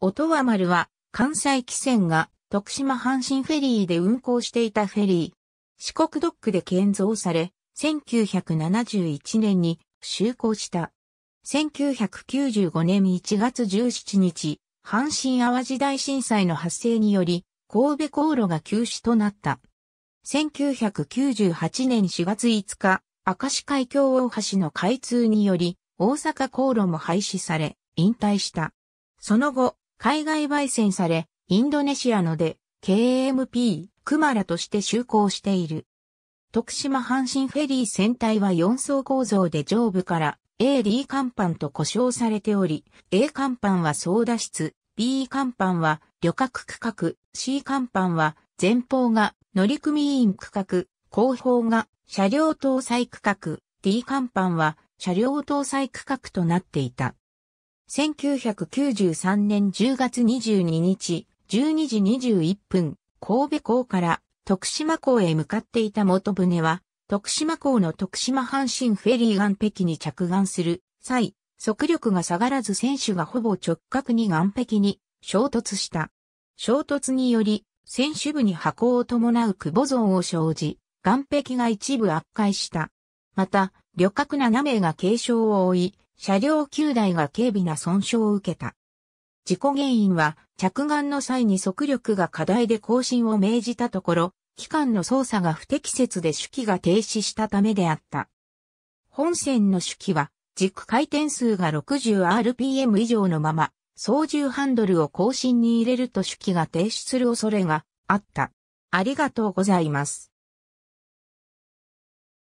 音羽丸は関西汽船が徳島阪神フェリーで運航していたフェリー。四国ドックで建造され、1971年に就航した。1995年1月17日、阪神淡路大震災の発生により、神戸航路が休止となった。1998年4月5日、明石海峡大橋の開通により、大阪航路も廃止され、引退した。その後、海外焙煎され、インドネシアので、KMP、クマラとして就航している。徳島阪神フェリー船体は4層構造で上部から AD 甲板と呼称されており、A 甲板は操舵室、B 甲板は旅客区画、C 甲板は前方が乗組員区画、後方が車両搭載区画、D 甲板は車両搭載区画となっていた。1993年10月22日、12時21分、神戸港から徳島港へ向かっていた元船は、徳島港の徳島阪神フェリー岸壁に着岸する際、速力が下がらず船首がほぼ直角に岸壁に衝突した。衝突により、船首部に箱を伴う久保像を生じ、岸壁が一部圧壊した。また、旅客7名が軽傷を負い、車両9台が軽微な損傷を受けた。事故原因は着岸の際に速力が課題で更新を命じたところ、機関の操作が不適切で手記が停止したためであった。本線の手記は軸回転数が 60rpm 以上のまま、操縦ハンドルを更新に入れると手記が停止する恐れがあった。ありがとうございます。